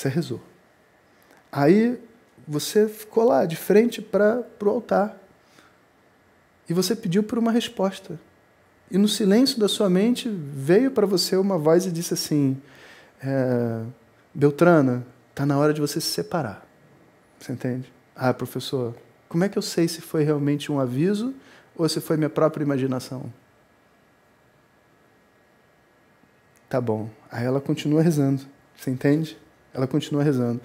Você rezou. Aí você ficou lá de frente para o altar e você pediu por uma resposta. E no silêncio da sua mente veio para você uma voz e disse assim: é, Beltrana, está na hora de você se separar. Você entende? Ah, professor, como é que eu sei se foi realmente um aviso ou se foi minha própria imaginação? Tá bom. Aí ela continua rezando. Você entende? Ela continua rezando.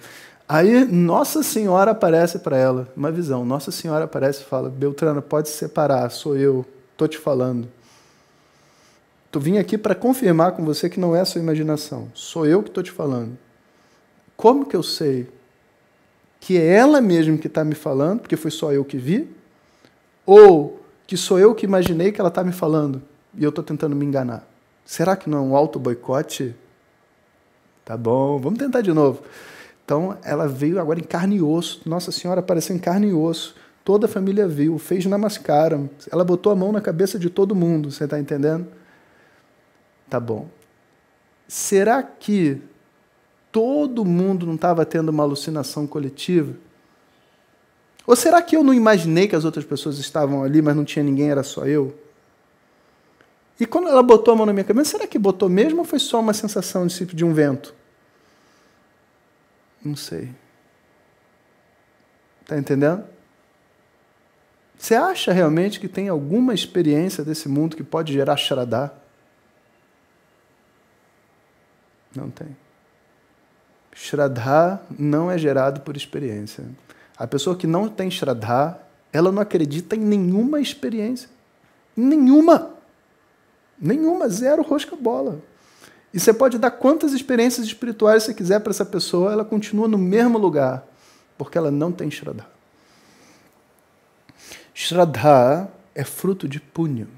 Aí Nossa Senhora aparece para ela, uma visão. Nossa Senhora aparece e fala: Beltrana, pode se separar, sou eu, tô te falando. Tu vim aqui para confirmar com você que não é sua imaginação, sou eu que tô te falando. Como que eu sei que é ela mesma que está me falando, porque foi só eu que vi? Ou que sou eu que imaginei que ela está me falando e eu estou tentando me enganar? Será que não é um auto boicote Tá bom, vamos tentar de novo. Então ela veio agora em carne e osso. Nossa Senhora apareceu em carne e osso. Toda a família viu, fez namaskaram. Ela botou a mão na cabeça de todo mundo, você está entendendo? Tá bom. Será que todo mundo não estava tendo uma alucinação coletiva? Ou será que eu não imaginei que as outras pessoas estavam ali, mas não tinha ninguém, era só eu? E quando ela botou a mão na minha cabeça, será que botou mesmo ou foi só uma sensação de, tipo, de um vento? Não sei. Tá entendendo? Você acha realmente que tem alguma experiência desse mundo que pode gerar charadá? Não tem. Shraddha não é gerado por experiência. A pessoa que não tem Shraddha, ela não acredita em nenhuma experiência. Nenhuma! Nenhuma, zero rosca bola. E você pode dar quantas experiências espirituais você quiser para essa pessoa, ela continua no mesmo lugar, porque ela não tem Shraddha. Shraddha é fruto de punho.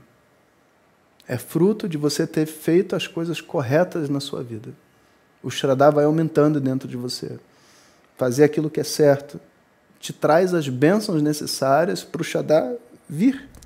É fruto de você ter feito as coisas corretas na sua vida. O Shraddha vai aumentando dentro de você. Fazer aquilo que é certo te traz as bênçãos necessárias para o Shraddha vir.